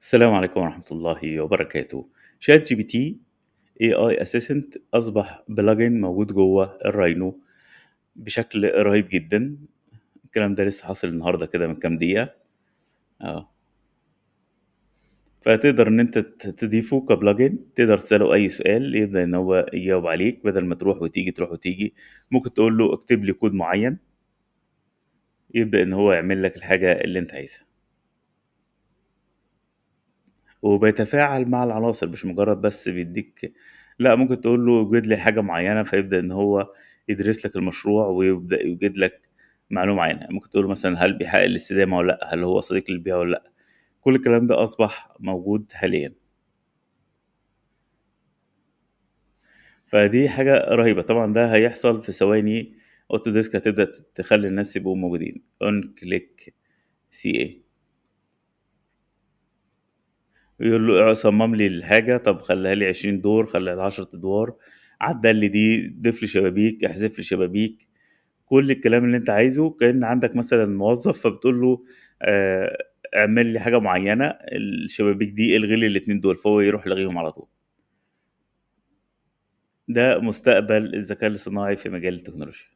السلام عليكم ورحمة الله وبركاته شات جي بي تي اي اي اسيسنت اصبح بلجن موجود جوه الراينو بشكل رهيب جدا الكلام ده لسه حاصل النهارده كده من كام دقيقة اه فتقدر ان انت تضيفه كبلجن تقدر تساله اي سؤال يبدا ان هو يجاوب عليك بدل ما تروح وتيجي تروح وتيجي ممكن تقول له اكتب لي كود معين يبدا ان هو يعمل لك الحاجه اللي انت عايزها وبيتفاعل مع العناصر مش مجرد بس بيديك لا ممكن تقول له وجد لي حاجه معينه فيبدا ان هو يدرس لك المشروع ويبدا يوجد لك معلومه معينه ممكن تقول مثلا هل بيحقق الاستدامه ولا لا هل هو صديق للبيئه ولا لا كل الكلام ده اصبح موجود حاليا فدي حاجه رهيبه طبعا ده هيحصل في ثواني اوتوديسك هتبدا تخلي الناس يبقوا موجودين اون كليك سي اي يقول له صمم لي الحاجه طب خليها لي 20 دور خليها لي 10 ادوار عدل لي دي ضيف لي شبابيك احذف لي شبابيك كل الكلام اللي انت عايزه كان عندك مثلا موظف فبتقول له آه اعمل لي حاجه معينه الشبابيك دي الغي لي الاتنين دول فهو يروح لغيهم على طول ده مستقبل الذكاء الاصطناعي في مجال التكنولوجيا